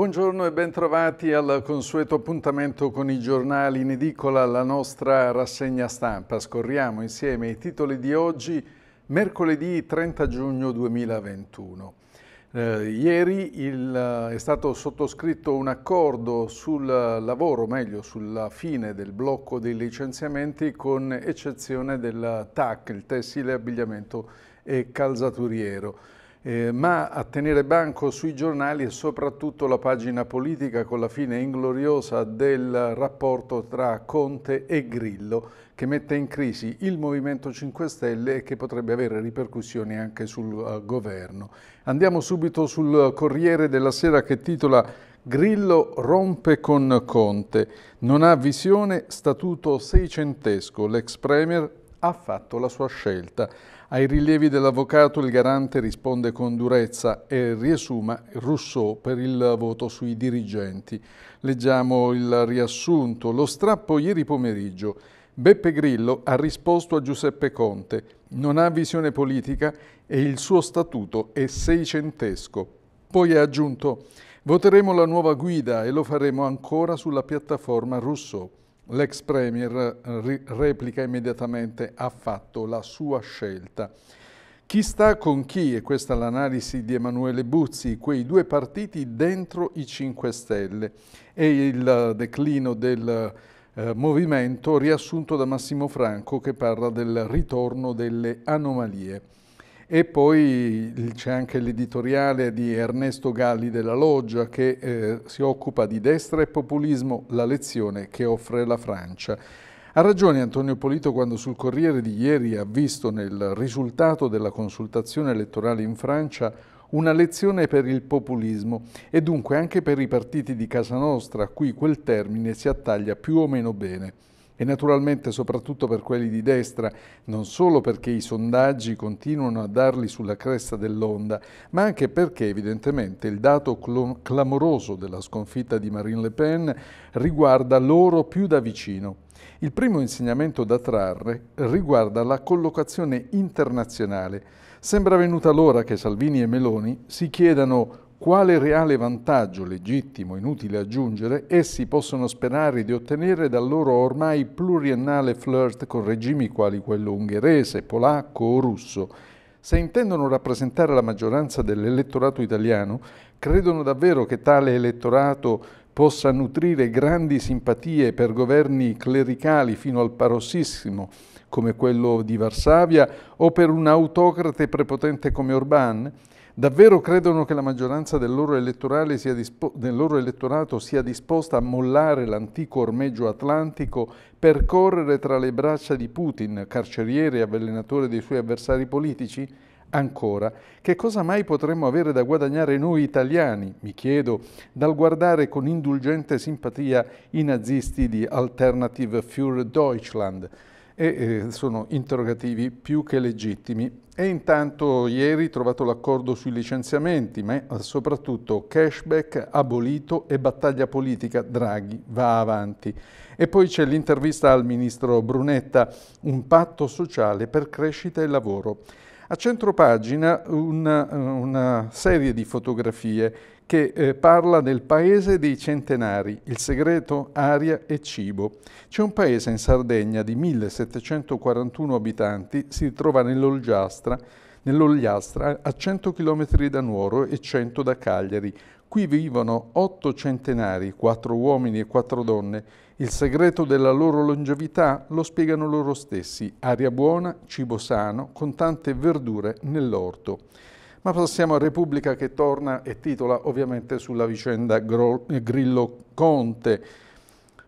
Buongiorno e bentrovati al consueto appuntamento con i giornali in edicola, la nostra rassegna stampa. Scorriamo insieme i titoli di oggi, mercoledì 30 giugno 2021. Eh, ieri il, eh, è stato sottoscritto un accordo sul lavoro, meglio sulla fine del blocco dei licenziamenti con eccezione del TAC, il tessile, abbigliamento e calzaturiero. Eh, ma a tenere banco sui giornali e soprattutto la pagina politica con la fine ingloriosa del rapporto tra Conte e Grillo che mette in crisi il Movimento 5 Stelle e che potrebbe avere ripercussioni anche sul uh, governo. Andiamo subito sul Corriere della Sera che titola Grillo rompe con Conte, non ha visione, statuto seicentesco, l'ex premier ha fatto la sua scelta. Ai rilievi dell'avvocato il garante risponde con durezza e riesuma Rousseau per il voto sui dirigenti. Leggiamo il riassunto. Lo strappo ieri pomeriggio. Beppe Grillo ha risposto a Giuseppe Conte. Non ha visione politica e il suo statuto è seicentesco. Poi ha aggiunto voteremo la nuova guida e lo faremo ancora sulla piattaforma Rousseau. L'ex premier replica immediatamente ha fatto la sua scelta. Chi sta con chi, e questa è l'analisi di Emanuele Buzzi, quei due partiti dentro i 5 Stelle e il declino del eh, movimento riassunto da Massimo Franco che parla del ritorno delle anomalie. E poi c'è anche l'editoriale di Ernesto Galli della Loggia che eh, si occupa di destra e populismo, la lezione che offre la Francia. Ha ragione Antonio Polito quando sul Corriere di ieri ha visto nel risultato della consultazione elettorale in Francia una lezione per il populismo e dunque anche per i partiti di casa nostra a cui quel termine si attaglia più o meno bene e naturalmente soprattutto per quelli di destra, non solo perché i sondaggi continuano a darli sulla cresta dell'onda, ma anche perché evidentemente il dato clamoroso della sconfitta di Marine Le Pen riguarda loro più da vicino. Il primo insegnamento da trarre riguarda la collocazione internazionale. Sembra venuta l'ora che Salvini e Meloni si chiedano quale reale vantaggio legittimo, inutile aggiungere, essi possono sperare di ottenere dal loro ormai pluriennale flirt con regimi quali quello ungherese, polacco o russo. Se intendono rappresentare la maggioranza dell'elettorato italiano, credono davvero che tale elettorato possa nutrire grandi simpatie per governi clericali fino al parossissimo, come quello di Varsavia, o per un autocrate prepotente come Orbán? Davvero credono che la maggioranza del loro, sia del loro elettorato sia disposta a mollare l'antico ormeggio atlantico per correre tra le braccia di Putin, carceriere e avvelenatore dei suoi avversari politici? Ancora, che cosa mai potremmo avere da guadagnare noi italiani, mi chiedo, dal guardare con indulgente simpatia i nazisti di Alternative für Deutschland, e eh, sono interrogativi più che legittimi. E intanto ieri trovato l'accordo sui licenziamenti, ma eh, soprattutto cashback abolito e battaglia politica Draghi va avanti. E poi c'è l'intervista al ministro Brunetta, un patto sociale per crescita e lavoro. A centro pagina una, una serie di fotografie che eh, parla del paese dei centenari, il segreto, aria e cibo. C'è un paese in Sardegna di 1741 abitanti, si trova nell'Olgiastra, nell a 100 km da Nuoro e 100 da Cagliari, Qui vivono otto centenari, quattro uomini e quattro donne. Il segreto della loro longevità lo spiegano loro stessi. Aria buona, cibo sano, con tante verdure nell'orto. Ma passiamo a Repubblica che torna e titola ovviamente sulla vicenda Grillo-Conte.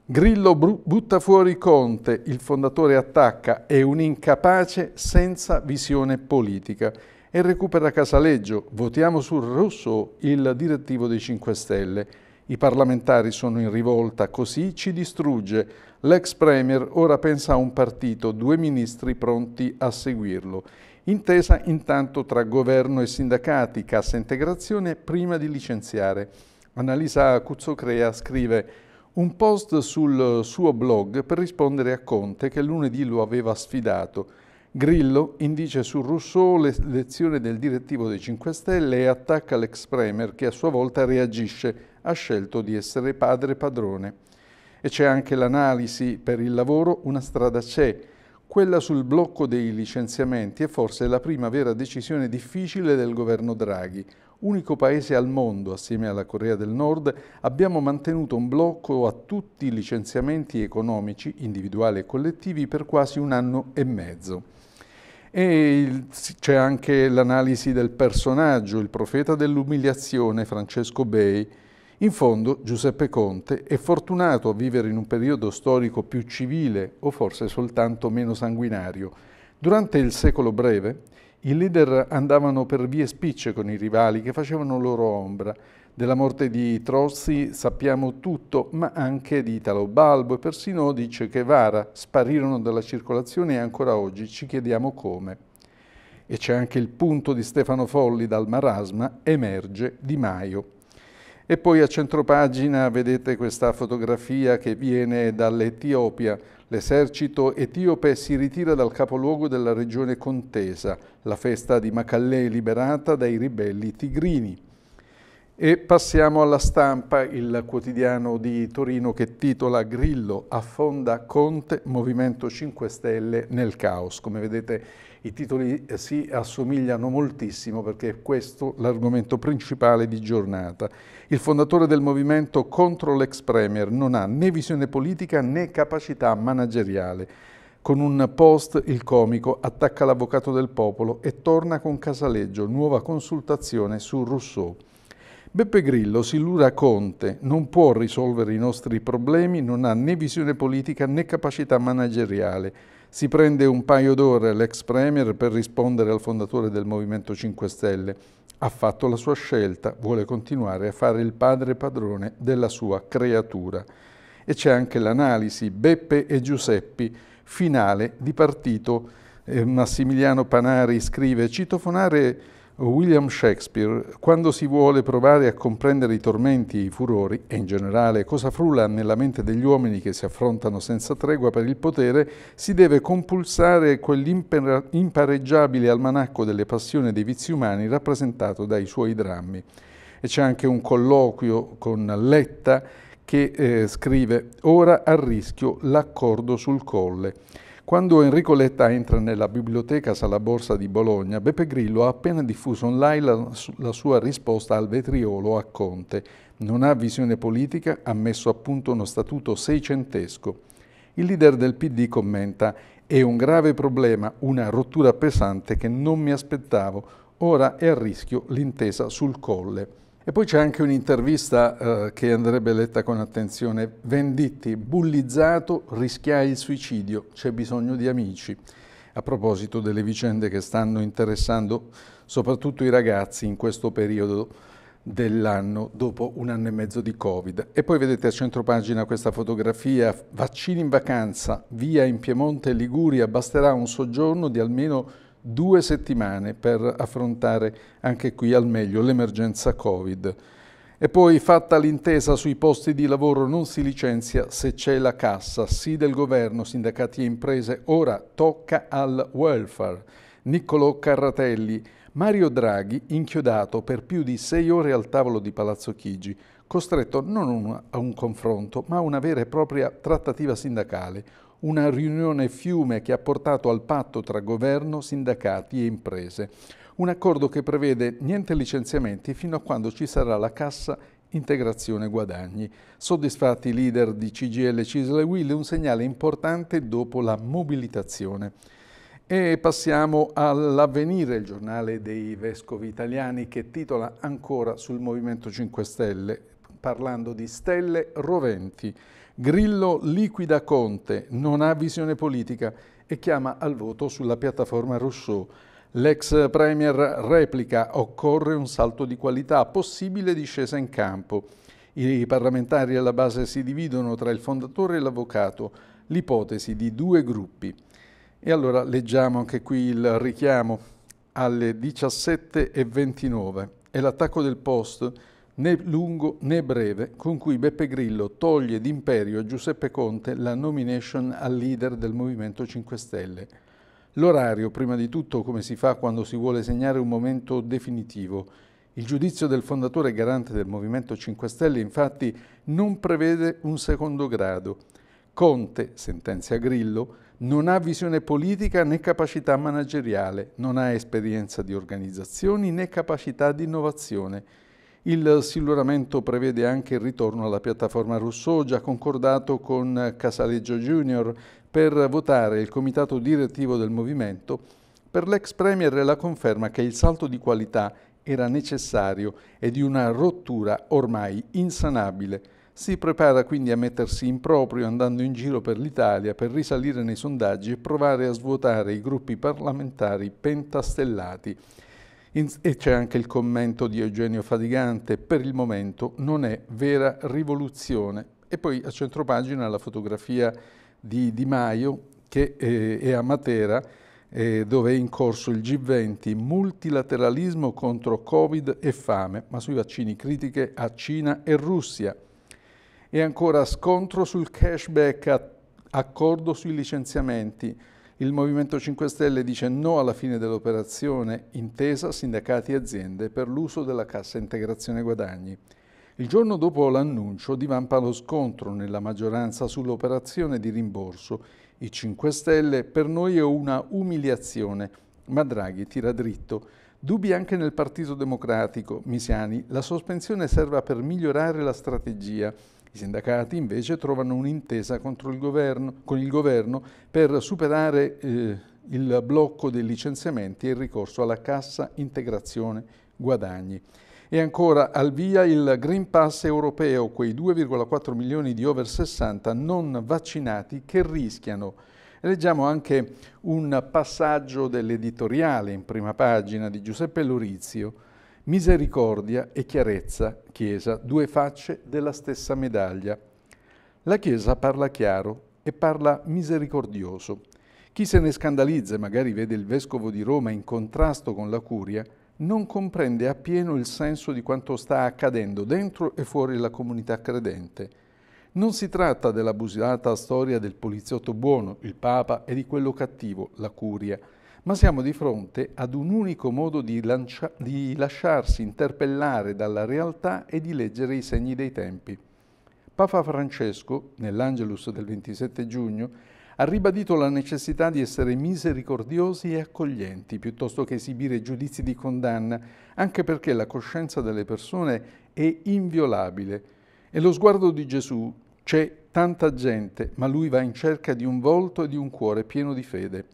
Grillo butta fuori Conte, il fondatore attacca, è un incapace senza visione politica e recupera Casaleggio. Votiamo sul rosso il direttivo dei 5 Stelle. I parlamentari sono in rivolta, così ci distrugge. L'ex Premier ora pensa a un partito, due ministri pronti a seguirlo. Intesa intanto tra governo e sindacati, cassa integrazione prima di licenziare. Annalisa Cuzzocrea scrive un post sul suo blog per rispondere a Conte che lunedì lo aveva sfidato. Grillo indice su Rousseau l'elezione del direttivo dei 5 Stelle e attacca l'ex Premier che a sua volta reagisce, ha scelto di essere padre padrone. E c'è anche l'analisi per il lavoro Una strada c'è, quella sul blocco dei licenziamenti è forse la prima vera decisione difficile del governo Draghi. Unico paese al mondo, assieme alla Corea del Nord, abbiamo mantenuto un blocco a tutti i licenziamenti economici, individuali e collettivi, per quasi un anno e mezzo e c'è anche l'analisi del personaggio, il profeta dell'umiliazione Francesco Bei. In fondo Giuseppe Conte è fortunato a vivere in un periodo storico più civile o forse soltanto meno sanguinario. Durante il secolo breve i leader andavano per vie spicce con i rivali che facevano loro ombra della morte di Trozzi sappiamo tutto, ma anche di Italo Balbo e persino dice Che Vara sparirono dalla circolazione e ancora oggi ci chiediamo come. E c'è anche il punto di Stefano Folli dal marasma, emerge Di Maio. E poi a centropagina vedete questa fotografia che viene dall'Etiopia. L'esercito etiope si ritira dal capoluogo della regione contesa, la festa di Macalle liberata dai ribelli tigrini. E passiamo alla stampa, il quotidiano di Torino che titola Grillo affonda Conte, Movimento 5 Stelle nel caos. Come vedete i titoli eh, si assomigliano moltissimo perché è questo l'argomento principale di giornata. Il fondatore del movimento contro l'ex Premier non ha né visione politica né capacità manageriale. Con un post il comico attacca l'avvocato del popolo e torna con Casaleggio, nuova consultazione su Rousseau. Beppe Grillo si lura Conte, non può risolvere i nostri problemi, non ha né visione politica né capacità manageriale. Si prende un paio d'ore l'ex Premier per rispondere al fondatore del Movimento 5 Stelle. Ha fatto la sua scelta, vuole continuare a fare il padre padrone della sua creatura. E c'è anche l'analisi Beppe e Giuseppi, finale di partito. Eh, Massimiliano Panari scrive «Citofonare William Shakespeare, quando si vuole provare a comprendere i tormenti e i furori, e in generale cosa frulla nella mente degli uomini che si affrontano senza tregua per il potere, si deve compulsare quell'impareggiabile almanacco delle passioni e dei vizi umani rappresentato dai suoi drammi. E c'è anche un colloquio con Letta che eh, scrive «Ora a rischio l'accordo sul colle». Quando Enrico Letta entra nella biblioteca Sala Borsa di Bologna, Beppe Grillo ha appena diffuso online la, la sua risposta al vetriolo a Conte. Non ha visione politica, ha messo a punto uno statuto seicentesco. Il leader del PD commenta «È un grave problema, una rottura pesante che non mi aspettavo. Ora è a rischio l'intesa sul colle». E poi c'è anche un'intervista eh, che andrebbe letta con attenzione. Venditti, bullizzato, rischiai il suicidio, c'è bisogno di amici. A proposito delle vicende che stanno interessando soprattutto i ragazzi in questo periodo dell'anno dopo un anno e mezzo di Covid. E poi vedete a centro pagina questa fotografia, vaccini in vacanza, via in Piemonte e Liguria, basterà un soggiorno di almeno due settimane per affrontare anche qui al meglio l'emergenza Covid. E poi fatta l'intesa sui posti di lavoro non si licenzia se c'è la cassa, sì del governo, sindacati e imprese, ora tocca al welfare. Niccolò Carratelli, Mario Draghi inchiodato per più di sei ore al tavolo di Palazzo Chigi, costretto non a un confronto ma a una vera e propria trattativa sindacale, una riunione fiume che ha portato al patto tra governo, sindacati e imprese. Un accordo che prevede niente licenziamenti fino a quando ci sarà la cassa integrazione guadagni. Soddisfatti i leader di CGL Cisle Will, un segnale importante dopo la mobilitazione. E passiamo all'Avvenire, il giornale dei vescovi italiani che titola ancora sul Movimento 5 Stelle, parlando di stelle roventi. Grillo liquida Conte, non ha visione politica e chiama al voto sulla piattaforma Rousseau. L'ex Premier replica, occorre un salto di qualità, possibile discesa in campo. I parlamentari alla base si dividono tra il fondatore e l'avvocato, l'ipotesi di due gruppi. E allora leggiamo anche qui il richiamo alle 17.29 e l'attacco del post né lungo né breve, con cui Beppe Grillo toglie d'imperio a Giuseppe Conte la nomination al leader del Movimento 5 Stelle. L'orario, prima di tutto, come si fa quando si vuole segnare un momento definitivo. Il giudizio del fondatore garante del Movimento 5 Stelle, infatti, non prevede un secondo grado. Conte, sentenzia Grillo, non ha visione politica né capacità manageriale, non ha esperienza di organizzazioni né capacità di innovazione. Il silluramento prevede anche il ritorno alla piattaforma Rousseau, già concordato con Casaleggio Junior, per votare il comitato direttivo del movimento. Per l'ex Premier la conferma che il salto di qualità era necessario e di una rottura ormai insanabile. Si prepara quindi a mettersi in proprio andando in giro per l'Italia per risalire nei sondaggi e provare a svuotare i gruppi parlamentari pentastellati. In, e c'è anche il commento di Eugenio Fadigante, per il momento non è vera rivoluzione. E poi a centropagina la fotografia di Di Maio che eh, è a Matera eh, dove è in corso il G20, multilateralismo contro Covid e fame, ma sui vaccini critiche a Cina e Russia. E ancora scontro sul cashback, accordo sui licenziamenti. Il Movimento 5 Stelle dice no alla fine dell'operazione intesa sindacati e aziende per l'uso della cassa integrazione guadagni. Il giorno dopo l'annuncio divampa lo scontro nella maggioranza sull'operazione di rimborso. I 5 Stelle per noi è una umiliazione, ma Draghi tira dritto. Dubbi anche nel Partito Democratico, Misiani, la sospensione serva per migliorare la strategia i sindacati invece trovano un'intesa il governo, con il governo per superare eh, il blocco dei licenziamenti e il ricorso alla cassa integrazione guadagni. E ancora al via il Green Pass europeo, quei 2,4 milioni di over 60 non vaccinati che rischiano. Leggiamo anche un passaggio dell'editoriale in prima pagina di Giuseppe Lorizio, Misericordia e chiarezza, Chiesa, due facce della stessa medaglia. La Chiesa parla chiaro e parla misericordioso. Chi se ne scandalizza e magari vede il Vescovo di Roma in contrasto con la Curia, non comprende appieno il senso di quanto sta accadendo dentro e fuori la comunità credente. Non si tratta dell'abusata storia del poliziotto buono, il Papa, e di quello cattivo, la Curia, ma siamo di fronte ad un unico modo di, lancia, di, lasciarsi interpellare dalla realtà e di leggere i segni dei tempi. Papa Francesco, nell'Angelus del 27 giugno, ha ribadito la necessità di essere misericordiosi e accoglienti piuttosto che esibire giudizi di condanna, anche perché la coscienza delle persone è inviolabile e lo sguardo di Gesù c'è tanta gente, ma lui va in cerca di un volto e di un cuore pieno di fede.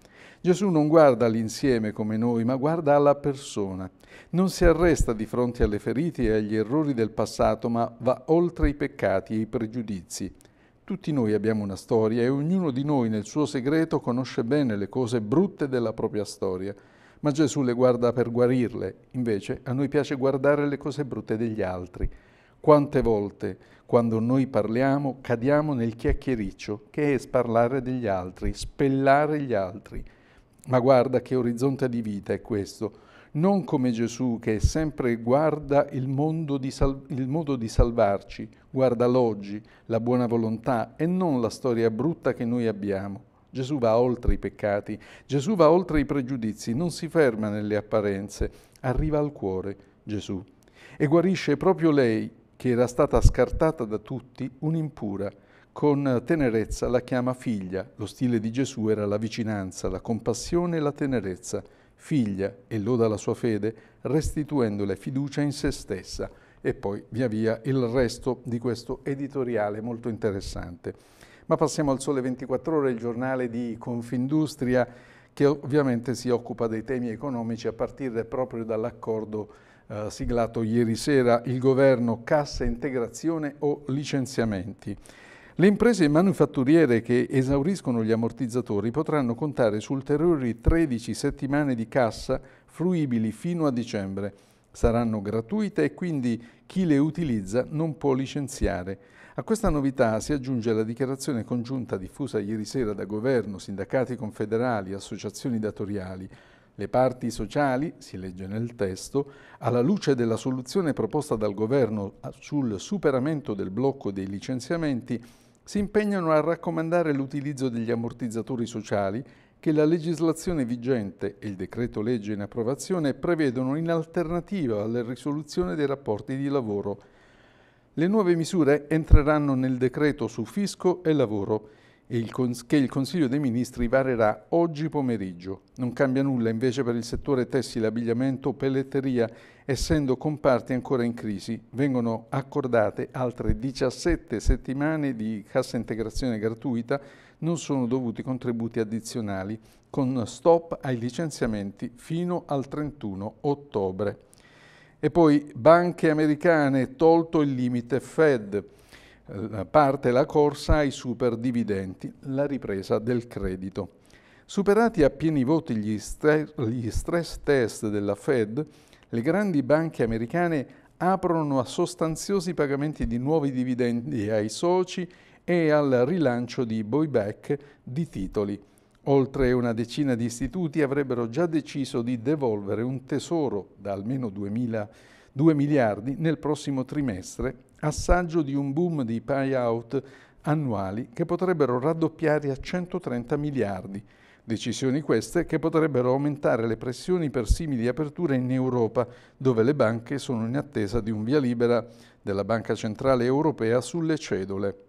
Gesù non guarda all'insieme come noi, ma guarda alla persona. Non si arresta di fronte alle ferite e agli errori del passato, ma va oltre i peccati e i pregiudizi. Tutti noi abbiamo una storia e ognuno di noi nel suo segreto conosce bene le cose brutte della propria storia, ma Gesù le guarda per guarirle, invece a noi piace guardare le cose brutte degli altri. Quante volte, quando noi parliamo, cadiamo nel chiacchiericcio, che è sparlare degli altri, spellare gli altri, ma guarda che orizzonte di vita è questo, non come Gesù che è sempre guarda il, sal- il, modo di salvarci, guarda l'oggi, la buona volontà e non la storia brutta che noi abbiamo. Gesù va oltre i peccati, Gesù va oltre i pregiudizi, non si ferma nelle apparenze, arriva al cuore Gesù e guarisce proprio lei, che era stata scartata da tutti, un'impura con tenerezza la chiama figlia. Lo stile di Gesù era la vicinanza, la compassione e la tenerezza. Figlia, e loda la sua fede, restituendole fiducia in se stessa. E poi via via il resto di questo editoriale molto interessante. Ma passiamo al Sole 24 Ore, il giornale di Confindustria, che ovviamente si occupa dei temi economici a partire proprio dall'accordo eh, siglato ieri sera, il governo cassa integrazione o licenziamenti. Le imprese manufatturiere che esauriscono gli ammortizzatori potranno contare su ulteriori 13 settimane di cassa fruibili fino a dicembre. Saranno gratuite e quindi chi le utilizza non può licenziare. A questa novità si aggiunge la dichiarazione congiunta diffusa ieri sera da governo, sindacati confederali, associazioni datoriali. Le parti sociali, si legge nel testo, alla luce della soluzione proposta dal governo sul superamento del blocco dei licenziamenti, si impegnano a raccomandare l'utilizzo degli ammortizzatori sociali che la legislazione vigente e il decreto legge in approvazione prevedono in alternativa alla risoluzione dei rapporti di lavoro. Le nuove misure entreranno nel decreto su fisco e lavoro che il Consiglio dei Ministri varerà oggi pomeriggio. Non cambia nulla invece per il settore tessile, abbigliamento, pelletteria, essendo comparti ancora in crisi. Vengono accordate altre 17 settimane di cassa integrazione gratuita, non sono dovuti contributi addizionali, con stop ai licenziamenti fino al 31 ottobre. E poi banche americane, tolto il limite Fed parte la corsa ai superdividenti, la ripresa del credito. Superati a pieni voti gli, gli stress test della Fed, le grandi banche americane aprono a sostanziosi pagamenti di nuovi dividendi ai soci e al rilancio di buyback di titoli. Oltre una decina di istituti avrebbero già deciso di devolvere un tesoro da almeno 2000, 2 miliardi nel prossimo trimestre, assaggio di un boom di payout annuali che potrebbero raddoppiare a 130 miliardi. Decisioni queste che potrebbero aumentare le pressioni per simili aperture in Europa, dove le banche sono in attesa di un via libera della Banca Centrale Europea sulle cedole.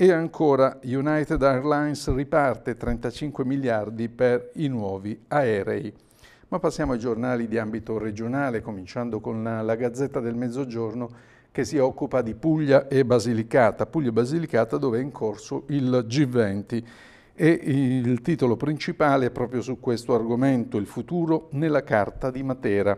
E ancora United Airlines riparte 35 miliardi per i nuovi aerei. Ma passiamo ai giornali di ambito regionale, cominciando con la Gazzetta del Mezzogiorno che si occupa di Puglia e Basilicata. Puglia e Basilicata dove è in corso il G20 e il titolo principale è proprio su questo argomento, il futuro nella carta di Matera.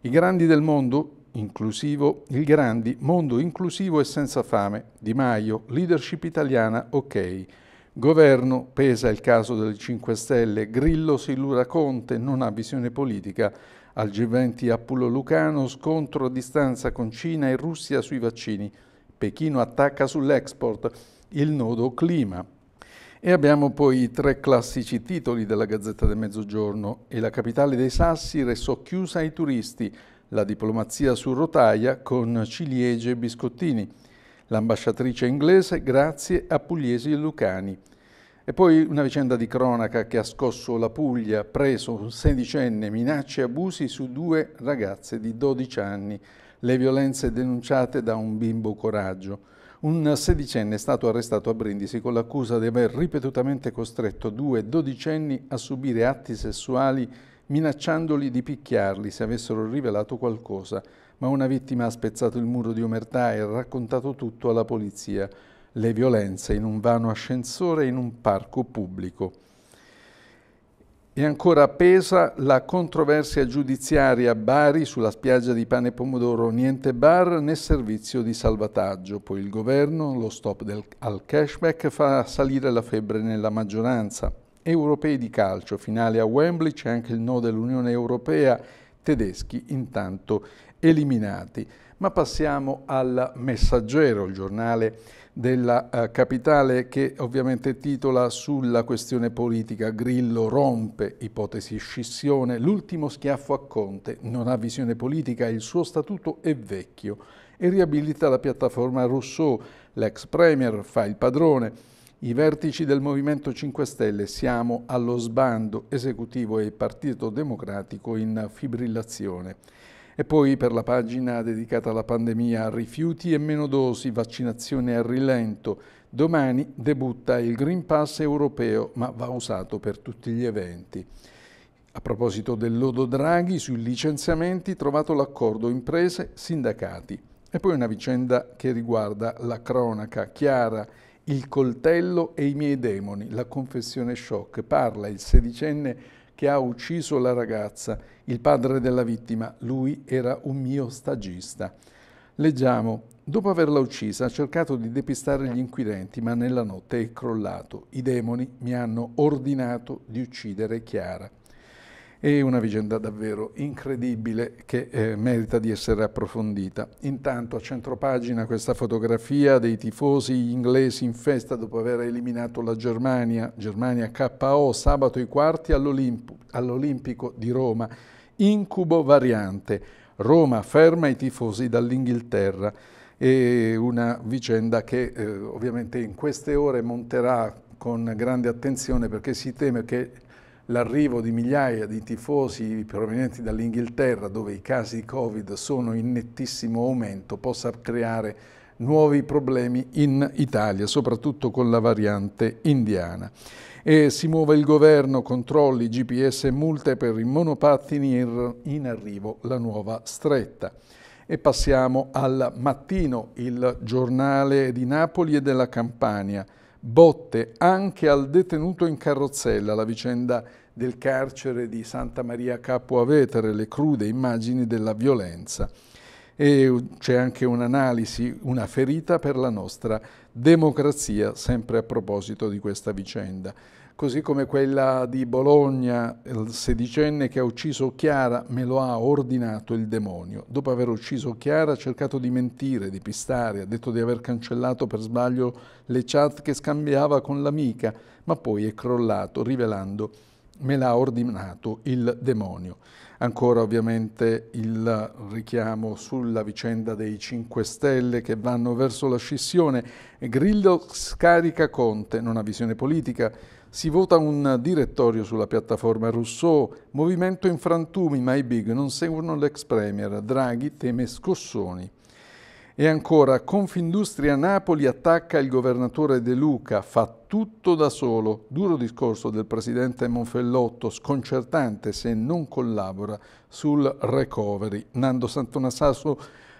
I grandi del mondo inclusivo, il Grandi, mondo inclusivo e senza fame, Di Maio, leadership italiana, ok. Governo, pesa il caso delle 5 Stelle, Grillo si lura Conte, non ha visione politica. Al G20 a Pulo Lucano, scontro a distanza con Cina e Russia sui vaccini. Pechino attacca sull'export, il nodo clima. E abbiamo poi i tre classici titoli della Gazzetta del Mezzogiorno. E la capitale dei Sassi restò chiusa ai turisti, la diplomazia su rotaia con ciliegie e biscottini, l'ambasciatrice inglese grazie a Pugliesi e Lucani. E poi una vicenda di cronaca che ha scosso la Puglia, preso un sedicenne, minacce e abusi su due ragazze di 12 anni, le violenze denunciate da un bimbo coraggio. Un sedicenne è stato arrestato a Brindisi con l'accusa di aver ripetutamente costretto due dodicenni a subire atti sessuali minacciandoli di picchiarli se avessero rivelato qualcosa, ma una vittima ha spezzato il muro di omertà e ha raccontato tutto alla polizia, le violenze in un vano ascensore in un parco pubblico. E ancora pesa la controversia giudiziaria a Bari sulla spiaggia di pane e pomodoro, niente bar né servizio di salvataggio. Poi il governo, lo stop del, al cashback fa salire la febbre nella maggioranza europei di calcio, finale a Wembley, c'è anche il no dell'Unione Europea, tedeschi intanto eliminati. Ma passiamo al Messaggero, il giornale della eh, capitale che ovviamente titola sulla questione politica Grillo rompe ipotesi scissione, l'ultimo schiaffo a Conte, non ha visione politica, il suo statuto è vecchio e riabilita la piattaforma Rousseau, l'ex premier fa il padrone i vertici del Movimento 5 Stelle siamo allo sbando esecutivo e Partito Democratico in fibrillazione. E poi per la pagina dedicata alla pandemia rifiuti e meno dosi, vaccinazione a rilento. Domani debutta il Green Pass europeo, ma va usato per tutti gli eventi. A proposito del lodo Draghi, sui licenziamenti trovato l'accordo imprese-sindacati. E poi una vicenda che riguarda la cronaca chiara il coltello e i miei demoni, la confessione shock. Parla il sedicenne che ha ucciso la ragazza, il padre della vittima. Lui era un mio stagista. Leggiamo. Dopo averla uccisa ha cercato di depistare gli inquirenti, ma nella notte è crollato. I demoni mi hanno ordinato di uccidere Chiara. È una vicenda davvero incredibile che eh, merita di essere approfondita. Intanto a centropagina questa fotografia dei tifosi inglesi in festa dopo aver eliminato la Germania, Germania KO, sabato i quarti all'Olimpico all di Roma. Incubo variante. Roma ferma i tifosi dall'Inghilterra È una vicenda che eh, ovviamente in queste ore monterà con grande attenzione perché si teme che l'arrivo di migliaia di tifosi provenienti dall'Inghilterra, dove i casi di Covid sono in nettissimo aumento, possa creare nuovi problemi in Italia, soprattutto con la variante indiana. E si muove il governo, controlli, GPS e multe per i monopattini in arrivo la nuova stretta. E passiamo al mattino, il giornale di Napoli e della Campania botte anche al detenuto in carrozzella, la vicenda del carcere di Santa Maria Capo a Vetere, le crude immagini della violenza. E c'è anche un'analisi, una ferita per la nostra democrazia, sempre a proposito di questa vicenda così come quella di Bologna, il sedicenne che ha ucciso Chiara, me lo ha ordinato il demonio. Dopo aver ucciso Chiara ha cercato di mentire, di pistare, ha detto di aver cancellato per sbaglio le chat che scambiava con l'amica, ma poi è crollato rivelando me l'ha ordinato il demonio. Ancora ovviamente il richiamo sulla vicenda dei 5 Stelle che vanno verso la scissione. Grillo scarica Conte, non ha visione politica, si vota un direttorio sulla piattaforma Rousseau, movimento in frantumi, ma i big non seguono l'ex premier, Draghi teme scossoni. E ancora, Confindustria Napoli attacca il governatore De Luca, fa tutto da solo. Duro discorso del presidente Monfellotto, sconcertante se non collabora sul recovery. Nando Santonassasso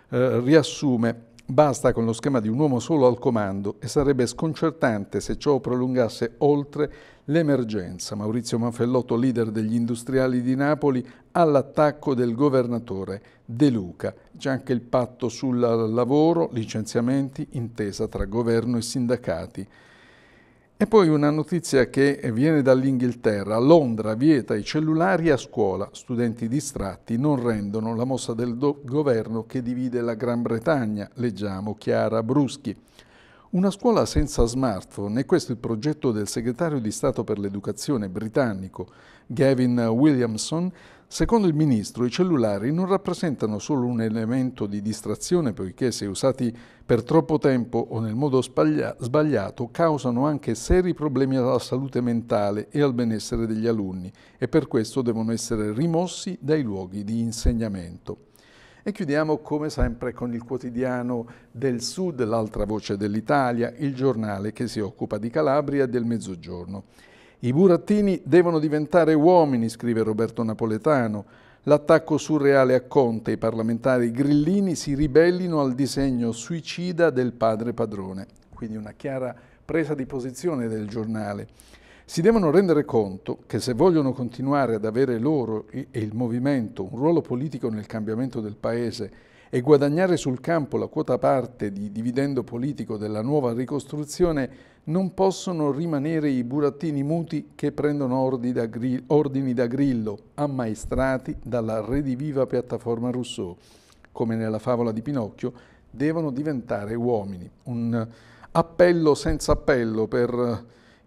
eh, riassume Basta con lo schema di un uomo solo al comando e sarebbe sconcertante se ciò prolungasse oltre l'emergenza. Maurizio Manfellotto, leader degli industriali di Napoli, all'attacco del governatore De Luca. C'è anche il patto sul lavoro, licenziamenti, intesa tra governo e sindacati. E poi una notizia che viene dall'Inghilterra. Londra vieta i cellulari a scuola. Studenti distratti non rendono la mossa del governo che divide la Gran Bretagna. Leggiamo Chiara Bruschi. Una scuola senza smartphone e questo è il progetto del segretario di Stato per l'Educazione britannico Gavin Williamson. Secondo il ministro i cellulari non rappresentano solo un elemento di distrazione poiché se usati per troppo tempo o nel modo sbagliato causano anche seri problemi alla salute mentale e al benessere degli alunni e per questo devono essere rimossi dai luoghi di insegnamento. E chiudiamo come sempre con il quotidiano del Sud, l'altra voce dell'Italia, il giornale che si occupa di Calabria e del Mezzogiorno. I burattini devono diventare uomini, scrive Roberto Napoletano. L'attacco surreale a Conte, i parlamentari grillini si ribellino al disegno suicida del padre padrone. Quindi una chiara presa di posizione del giornale si devono rendere conto che se vogliono continuare ad avere loro e il movimento un ruolo politico nel cambiamento del Paese e guadagnare sul campo la quota parte di dividendo politico della nuova ricostruzione, non possono rimanere i burattini muti che prendono ordini da Grillo, ammaestrati dalla rediviva piattaforma Rousseau. Come nella favola di Pinocchio, devono diventare uomini. Un appello senza appello per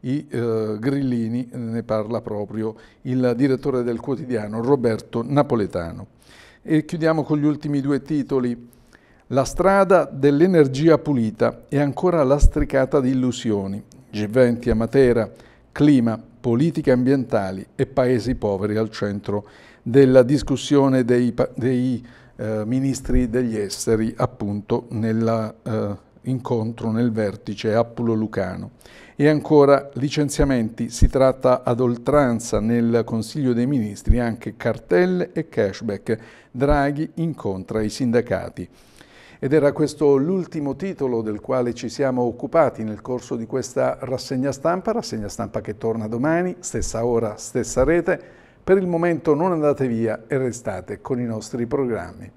i eh, grillini, ne parla proprio il direttore del quotidiano Roberto Napoletano. E chiudiamo con gli ultimi due titoli. La strada dell'energia pulita è ancora lastricata di illusioni. G20 a Matera, clima, politiche ambientali e paesi poveri al centro della discussione dei, dei eh, ministri degli esteri appunto nell'incontro, eh, nel vertice Appulo Lucano. E ancora licenziamenti, si tratta ad oltranza nel Consiglio dei Ministri anche cartelle e cashback. Draghi incontra i sindacati. Ed era questo l'ultimo titolo del quale ci siamo occupati nel corso di questa rassegna stampa, rassegna stampa che torna domani, stessa ora, stessa rete. Per il momento non andate via e restate con i nostri programmi.